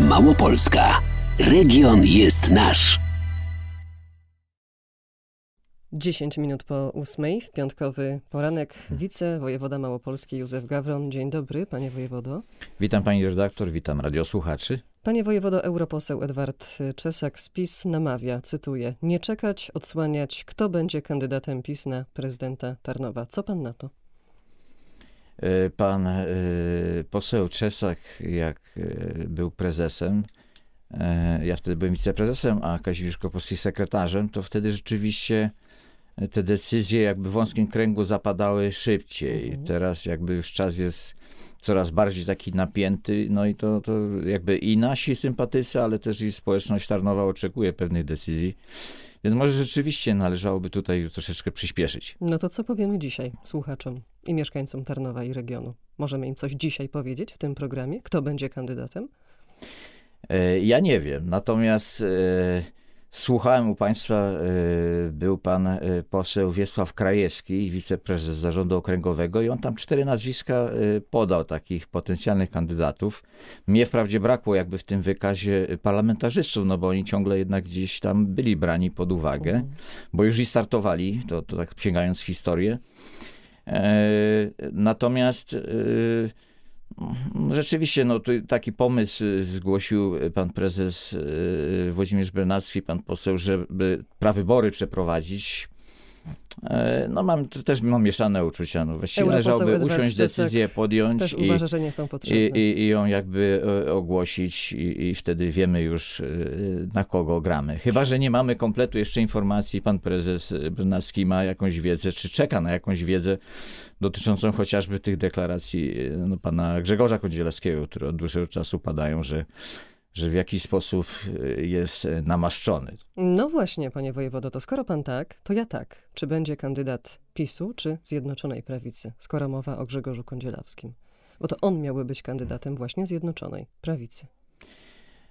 Małopolska. Region jest nasz. 10 minut po ósmej w piątkowy poranek wicewojewoda Małopolski Józef Gawron. Dzień dobry, panie wojewodo. Witam pani redaktor, witam radiosłuchaczy. Panie wojewodo, europoseł Edward Czesak z PiS namawia, cytuję, nie czekać, odsłaniać, kto będzie kandydatem PiS na prezydenta Tarnowa. Co pan na to? E, pan e, poseł Czesak, jak e, był prezesem, ja wtedy byłem wiceprezesem, a Kazimierz Kropowski sekretarzem, to wtedy rzeczywiście te decyzje jakby w wąskim kręgu zapadały szybciej. Mhm. Teraz jakby już czas jest coraz bardziej taki napięty, no i to, to jakby i nasi sympatycy, ale też i społeczność Tarnowa oczekuje pewnych decyzji. Więc może rzeczywiście należałoby tutaj troszeczkę przyspieszyć. No to co powiemy dzisiaj słuchaczom i mieszkańcom Tarnowa i regionu? Możemy im coś dzisiaj powiedzieć w tym programie? Kto będzie kandydatem? E, ja nie wiem, natomiast e, Słuchałem u Państwa, y, był pan y, poseł Wiesław Krajewski, wiceprezes zarządu okręgowego i on tam cztery nazwiska y, podał takich potencjalnych kandydatów. Mnie wprawdzie brakło jakby w tym wykazie parlamentarzystów, no bo oni ciągle jednak gdzieś tam byli brani pod uwagę, mhm. bo już i startowali, to, to tak sięgając historię. E, natomiast Rzeczywiście, no, taki pomysł y, zgłosił pan prezes y, Włodzimierz Bernacki, pan poseł, żeby prawybory przeprowadzić E, no mam, też mam mieszane uczucia. No właściwie należałoby usiąść, decyzję podjąć i, uważa, że nie są potrzebne. I, i ją jakby e, ogłosić i, i, wtedy wiemy już e, na kogo gramy. Chyba, że nie mamy kompletu jeszcze informacji, pan prezes Brnacki ma jakąś wiedzę, czy czeka na jakąś wiedzę dotyczącą chociażby tych deklaracji no, pana Grzegorza Kodzielskiego, które od dłuższego czasu padają, że że w jakiś sposób y, jest y, namaszczony. No właśnie, panie wojewodo, to skoro pan tak, to ja tak. Czy będzie kandydat PiSu czy Zjednoczonej Prawicy, skoro mowa o Grzegorzu Kądzielawskim? Bo to on miałby być kandydatem właśnie Zjednoczonej Prawicy.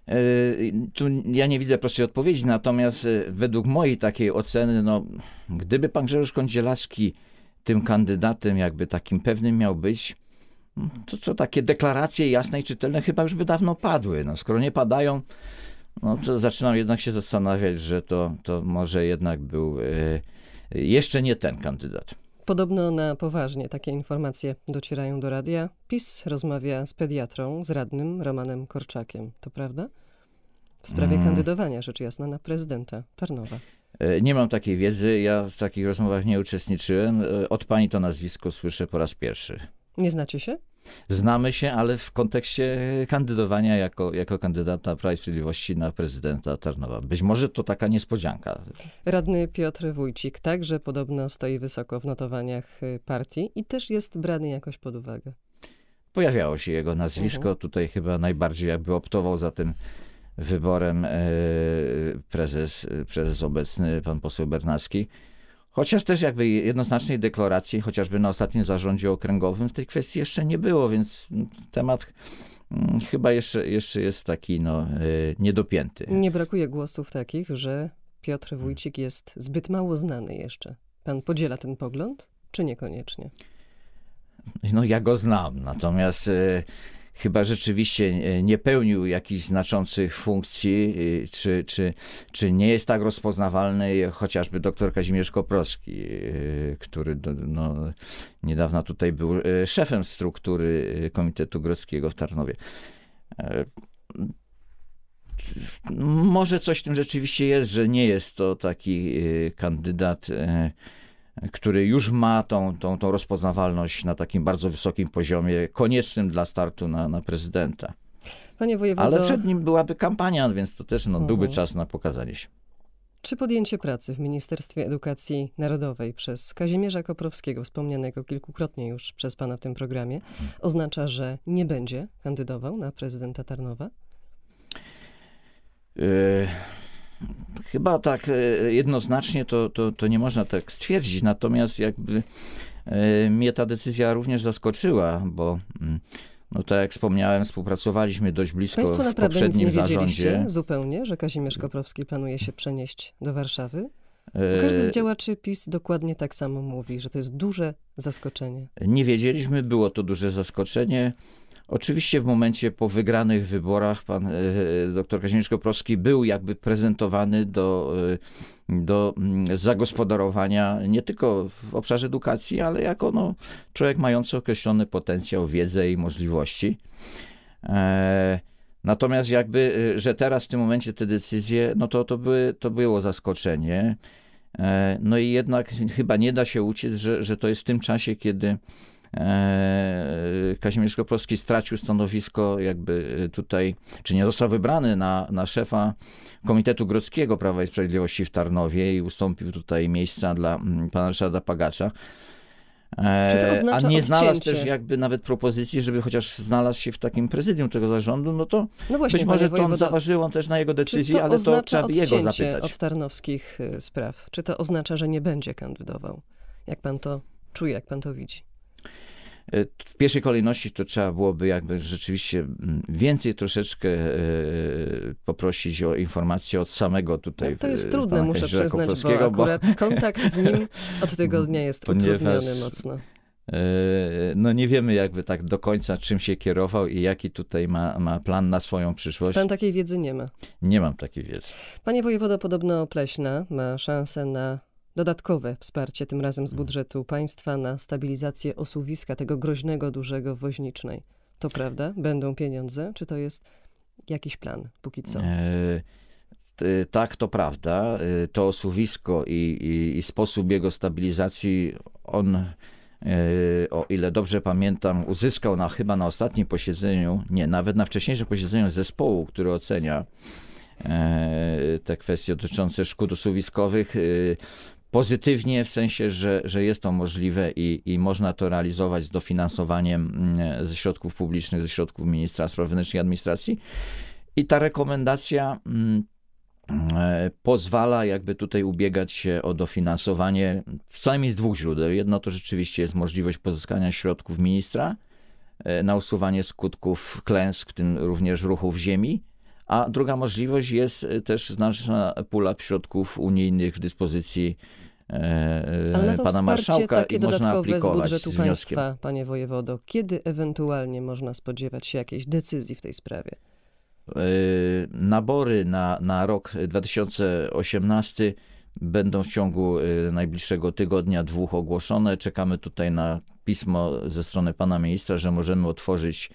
E, tu ja nie widzę prostej odpowiedzi, natomiast e, według mojej takiej oceny, no, gdyby pan Grzegorz Kądzielawski tym kandydatem jakby takim pewnym miał być, to, to takie deklaracje jasne i czytelne chyba już by dawno padły. No, skoro nie padają, no to zaczynam jednak się zastanawiać, że to, to może jednak był y, jeszcze nie ten kandydat. Podobno na poważnie takie informacje docierają do radia. PiS rozmawia z pediatrą, z radnym Romanem Korczakiem. To prawda? W sprawie mm. kandydowania, rzecz jasna, na prezydenta Tarnowa. E, nie mam takiej wiedzy, ja w takich rozmowach nie uczestniczyłem. E, od pani to nazwisko słyszę po raz pierwszy. Nie znacie się? Znamy się, ale w kontekście kandydowania jako, jako kandydata Prawa i Sprawiedliwości na prezydenta Tarnowa. Być może to taka niespodzianka. Radny Piotr Wójcik także podobno stoi wysoko w notowaniach y, partii i też jest brany jakoś pod uwagę. Pojawiało się jego nazwisko. Mhm. Tutaj chyba najbardziej jakby optował za tym wyborem e, prezes, prezes obecny, pan poseł Bernacki. Chociaż też jakby jednoznacznej deklaracji, chociażby na ostatnim zarządzie okręgowym w tej kwestii jeszcze nie było, więc temat mm, chyba jeszcze, jeszcze jest taki no, e, niedopięty. Nie brakuje głosów takich, że Piotr hmm. Wójcik jest zbyt mało znany jeszcze. Pan podziela ten pogląd, czy niekoniecznie? No ja go znam, natomiast e, chyba rzeczywiście e, nie pełnił jakichś znaczących funkcji, e, czy, czy, czy nie jest tak rozpoznawalny chociażby dr Kazimierz Koprowski, e, który no, niedawno tutaj był szefem struktury Komitetu Grodzkiego w Tarnowie może coś w tym rzeczywiście jest, że nie jest to taki kandydat który już ma tą, tą, tą rozpoznawalność na takim bardzo wysokim poziomie, koniecznym dla startu na, na prezydenta. Panie wojewodo... Ale przed nim byłaby kampania, więc to też no, byłby mhm. czas na pokazanie się. Czy podjęcie pracy w Ministerstwie Edukacji Narodowej przez Kazimierza Koprowskiego, wspomnianego kilkukrotnie już przez pana w tym programie, oznacza, że nie będzie kandydował na prezydenta Tarnowa? Y Chyba tak e, jednoznacznie to, to, to nie można tak stwierdzić, natomiast jakby e, mnie ta decyzja również zaskoczyła, bo mm, no tak jak wspomniałem, współpracowaliśmy dość blisko Państwo w poprzednim nic nie zarządzie. zupełnie, że Kazimierz Koprowski planuje się przenieść do Warszawy? E, każdy z działaczy PiS dokładnie tak samo mówi, że to jest duże zaskoczenie. Nie wiedzieliśmy, było to duże zaskoczenie. Oczywiście w momencie po wygranych wyborach pan e, e, dr Kazimierz Koprowski był jakby prezentowany do, e, do mm, zagospodarowania nie tylko w obszarze edukacji, ale jako no, człowiek mający określony potencjał, wiedzy i możliwości. Natomiast jakby, że teraz w tym momencie te decyzje, no to, to, były, to było zaskoczenie. No i jednak chyba nie da się uciec, że, że to jest w tym czasie, kiedy E, Kazimierz Koprowski stracił stanowisko jakby e, tutaj, czy nie został wybrany na, na szefa Komitetu Grodzkiego Prawa i Sprawiedliwości w Tarnowie i ustąpił tutaj miejsca dla mm, pana Ryszarda Pagacza. E, a nie znalazł odcięcie. też jakby nawet propozycji, żeby chociaż znalazł się w takim prezydium tego zarządu, no to no właśnie, być może to zaważyło też na jego decyzji, to ale to trzeba by jego zapytać. od tarnowskich spraw? Czy to oznacza, że nie będzie kandydował? Jak pan to czuje, jak pan to widzi? E, w pierwszej kolejności to trzeba byłoby jakby rzeczywiście mm, więcej troszeczkę e, poprosić o informacje od samego tutaj. No to jest e, trudne, muszę przyznać, bo akurat bo... kontakt z nim od tego dnia jest ponieważ... utrudniony mocno no nie wiemy jakby tak do końca, czym się kierował i jaki tutaj ma, ma plan na swoją przyszłość. Pan takiej wiedzy nie ma. Nie mam takiej wiedzy. Panie wojewodo, podobno Pleśna ma szansę na Dodatkowe wsparcie, tym razem z budżetu państwa, na stabilizację osuwiska tego groźnego, dużego woźnicznej. To prawda? Będą pieniądze? Czy to jest jakiś plan póki co? E, t, tak, to prawda. E, to osuwisko i, i, i sposób jego stabilizacji, on e, o ile dobrze pamiętam, uzyskał na chyba na ostatnim posiedzeniu, nie, nawet na wcześniejszym posiedzeniu zespołu, który ocenia te kwestie dotyczące szkód osuwiskowych, pozytywnie, w sensie, że, że jest to możliwe i, i można to realizować z dofinansowaniem mm, ze środków publicznych, ze środków Ministra Spraw Wewnętrznych i Administracji. I ta rekomendacja mm, e, pozwala jakby tutaj ubiegać się o dofinansowanie co najmniej z dwóch źródeł. Jedno to rzeczywiście jest możliwość pozyskania środków ministra e, na usuwanie skutków klęsk, w tym również ruchów ziemi, a druga możliwość jest e, też znaczna pula środków unijnych w dyspozycji e, e, ale na to pana marszałka takie i można aplikować z budżetu z państwa, panie wojewodo. Kiedy ewentualnie można spodziewać się jakiejś decyzji w tej sprawie? Nabory na, na rok 2018 będą w ciągu najbliższego tygodnia, dwóch ogłoszone. Czekamy tutaj na pismo ze strony pana ministra, że możemy otworzyć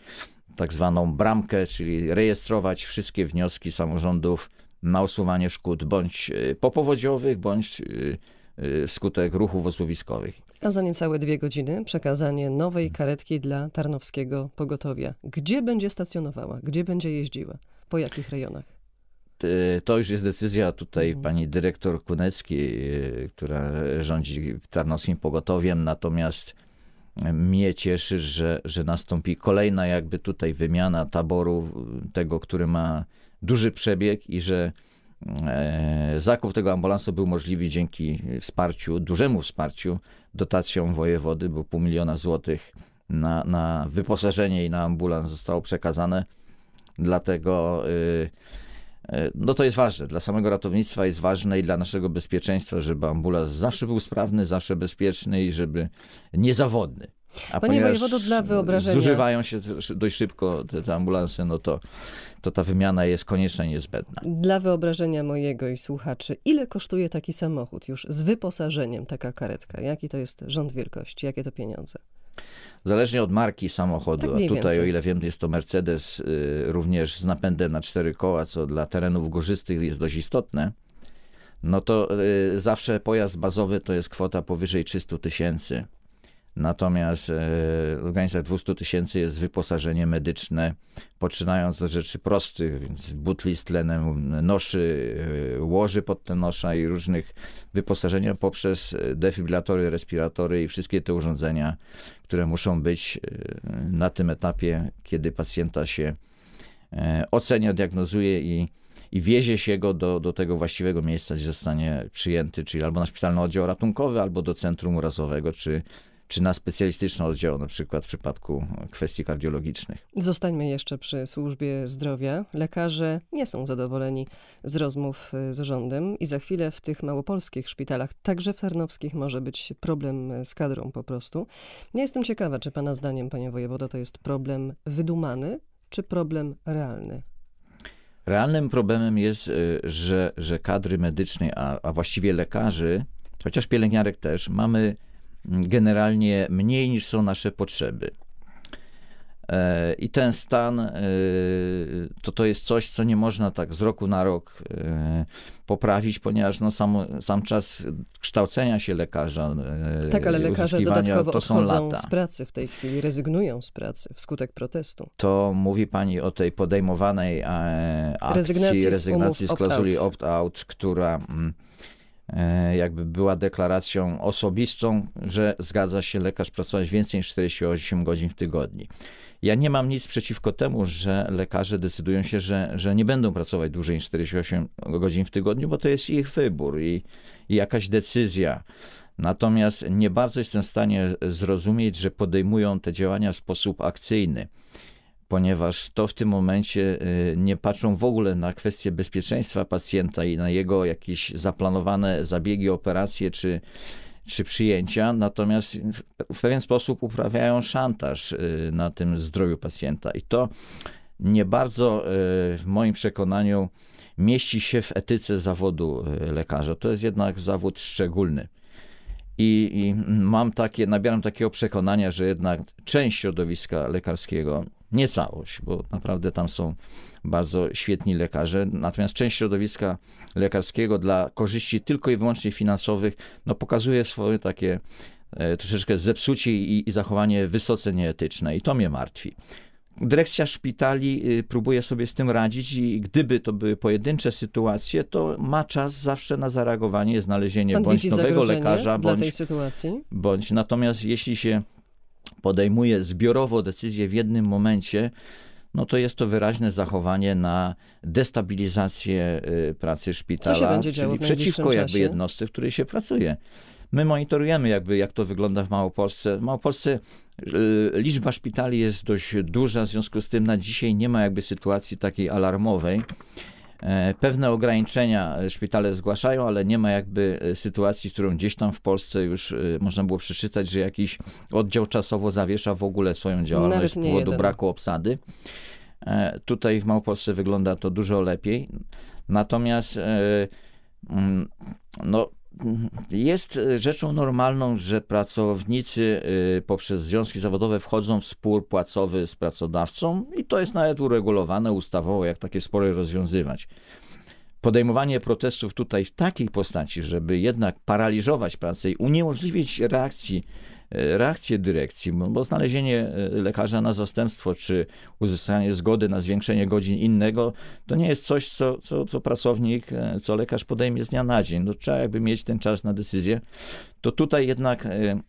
tak zwaną bramkę, czyli rejestrować wszystkie wnioski samorządów na usuwanie szkód bądź y, popowodziowych, bądź y, y, wskutek ruchów osuwiskowych. A za niecałe dwie godziny przekazanie nowej karetki dla tarnowskiego pogotowia. Gdzie będzie stacjonowała? Gdzie będzie jeździła? Po jakich rejonach? to już jest decyzja tutaj mhm. pani dyrektor Kunecki, która rządzi Tarnowskim Pogotowiem, natomiast mnie cieszy, że, że nastąpi kolejna jakby tutaj wymiana taboru tego, który ma duży przebieg i że e, zakup tego ambulansu był możliwy dzięki wsparciu, dużemu wsparciu, dotacją wojewody, bo pół miliona złotych na, na wyposażenie i na ambulans zostało przekazane. Dlatego yy, E, no to jest ważne. Dla samego ratownictwa jest ważne i dla naszego bezpieczeństwa, żeby ambulans zawsze był sprawny, zawsze bezpieczny i żeby niezawodny. A Panie wojewodo, dla wyobrażenia. Zużywają się dość szybko te, te ambulanse, no to, to ta wymiana jest konieczna i niezbędna. Dla wyobrażenia mojego i słuchaczy, ile kosztuje taki samochód już z wyposażeniem, taka karetka? Jaki to jest rząd wielkości? Jakie to pieniądze? Zależnie od marki samochodu, tak a tutaj, o ile wiem, jest to Mercedes y, również z napędem na cztery koła, co dla terenów górzystych jest dość istotne, no to y, zawsze pojazd bazowy to jest kwota powyżej 300 tysięcy. Natomiast w e, organizacja 200 tysięcy jest wyposażenie medyczne, poczynając od rzeczy prostych, więc butli z tlenem, noszy, e, łoży pod te nosza i różnych wyposażenia poprzez defibrylatory, respiratory i wszystkie te urządzenia, które muszą być e, na tym etapie, kiedy pacjenta się ocenia, diagnozuje i, i wiezie się go do, do tego właściwego miejsca, gdzie zostanie przyjęty, czyli albo na szpitalny oddział ratunkowy, albo do centrum urazowego, czy czy na specjalistyczny oddział, na przykład w przypadku kwestii kardiologicznych. Zostańmy jeszcze przy służbie zdrowia. Lekarze nie są zadowoleni z rozmów y, z rządem i za chwilę w tych małopolskich szpitalach, także w tarnowskich, może być problem y, z kadrą po prostu. Nie jestem ciekawa, czy pana zdaniem, panie wojewodo, to jest problem wydumany, czy problem realny? Realnym problemem jest, y, że, że kadry medycznej, a, a właściwie lekarzy, chociaż pielęgniarek też, mamy generalnie mniej niż są nasze potrzeby. E, I ten stan e, to, to jest coś, co nie można tak z roku na rok e, poprawić, ponieważ no sam, sam czas kształcenia się lekarza. Tak, ale lekarze dodatkowo to są lata. z pracy w tej chwili, rezygnują z pracy wskutek protestu. To mówi pani o tej podejmowanej akcji rezygnacji, rezygnacji z, umów, z klauzuli opt-out, opt która mm, E, jakby była deklaracją osobistą, że zgadza się lekarz pracować więcej niż 48 godzin w tygodniu. Ja nie mam nic przeciwko temu, że lekarze decydują się, że, że nie będą pracować dłużej niż 48 godzin w tygodniu, bo to jest ich wybór i, i jakaś decyzja. Natomiast nie bardzo jestem w stanie zrozumieć, że podejmują te działania w sposób akcyjny ponieważ to w tym momencie y, nie patrzą w ogóle na kwestię bezpieczeństwa pacjenta i na jego jakieś zaplanowane zabiegi, operacje czy, czy przyjęcia, natomiast w pewien sposób uprawiają szantaż y, na tym zdrowiu pacjenta. I to nie bardzo y, w moim przekonaniu mieści się w etyce zawodu lekarza. To jest jednak zawód szczególny. I, I, mam takie, nabieram takiego przekonania, że jednak część środowiska lekarskiego, nie całość, bo naprawdę tam są bardzo świetni lekarze, natomiast część środowiska lekarskiego dla korzyści tylko i wyłącznie finansowych, no pokazuje swoje takie e, troszeczkę zepsucie i, i zachowanie wysoce nieetyczne i to mnie martwi. Dyrekcja szpitali y, próbuje sobie z tym radzić i gdyby to były pojedyncze sytuacje, to ma czas zawsze na zareagowanie, znalezienie Pan bądź nowego lekarza, bądź, bądź natomiast jeśli się podejmuje zbiorowo decyzję w jednym momencie, no to jest to wyraźne zachowanie na destabilizację y, pracy szpitala, Co się będzie czyli działo w przeciwko jakby jednostce, w której się pracuje. My monitorujemy jakby, jak to wygląda w Małopolsce. W Małopolsce y, liczba szpitali jest dość duża, w związku z tym na dzisiaj nie ma jakby sytuacji takiej alarmowej. E, pewne ograniczenia szpitale zgłaszają, ale nie ma jakby e, sytuacji, którą gdzieś tam w Polsce już e, można było przeczytać, że jakiś oddział czasowo zawiesza w ogóle swoją działalność z powodu jeden. braku obsady. Tutaj w Małopolsce wygląda to dużo lepiej. Natomiast mm, no, jest e, rzeczą normalną, że pracownicy e, poprzez związki zawodowe wchodzą w spór płacowy z pracodawcą i to jest nawet uregulowane ustawowo, jak takie spory rozwiązywać. Podejmowanie protestów tutaj w takiej postaci, żeby jednak paraliżować pracę i uniemożliwić reakcji reakcję dyrekcji, bo znalezienie e, lekarza na zastępstwo czy uzyskanie zgody na zwiększenie godzin innego, to nie jest coś, co, co, co pracownik, e, co lekarz podejmie z dnia na dzień. No, trzeba jakby mieć ten czas na decyzję. To tutaj jednak e,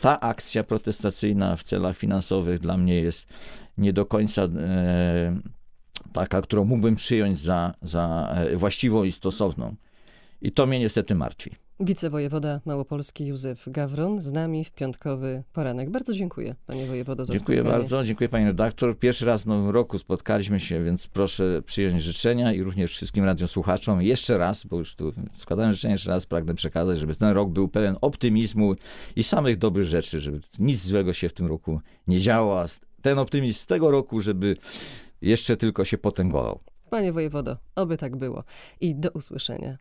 ta akcja protestacyjna w celach finansowych dla mnie jest nie do końca taka, którą mógłbym przyjąć za, za właściwą i stosowną. I to mnie niestety martwi. Wicewojewoda Małopolski Józef Gawron z nami w piątkowy poranek. Bardzo dziękuję, panie wojewodo, za Dziękuję spotkanie. bardzo, dziękuję pani redaktor. Pierwszy raz w nowym roku spotkaliśmy się, więc proszę przyjąć życzenia i również wszystkim radiosłuchaczom jeszcze raz, bo już tu składałem życzenia jeszcze raz, pragnę przekazać, żeby ten rok był pełen optymizmu i samych dobrych rzeczy, żeby nic złego się w tym roku nie działo, a ten optymizm z tego roku, żeby jeszcze tylko się potęgował. Panie wojewodo, oby tak było i do usłyszenia.